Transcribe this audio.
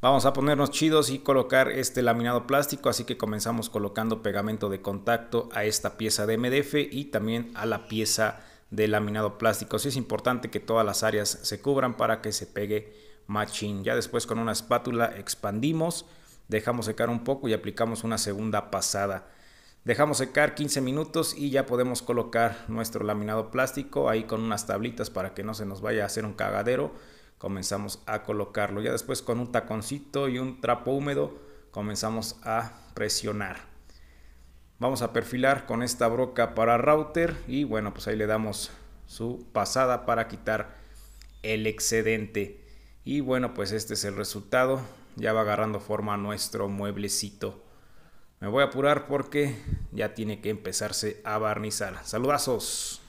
Vamos a ponernos chidos y colocar este laminado plástico, así que comenzamos colocando pegamento de contacto a esta pieza de MDF y también a la pieza de laminado plástico. Sí es importante que todas las áreas se cubran para que se pegue machín. Ya después con una espátula expandimos, dejamos secar un poco y aplicamos una segunda pasada. Dejamos secar 15 minutos y ya podemos colocar nuestro laminado plástico ahí con unas tablitas para que no se nos vaya a hacer un cagadero comenzamos a colocarlo. Ya después con un taconcito y un trapo húmedo comenzamos a presionar. Vamos a perfilar con esta broca para router y bueno, pues ahí le damos su pasada para quitar el excedente. Y bueno, pues este es el resultado. Ya va agarrando forma nuestro mueblecito. Me voy a apurar porque ya tiene que empezarse a barnizar. Saludazos.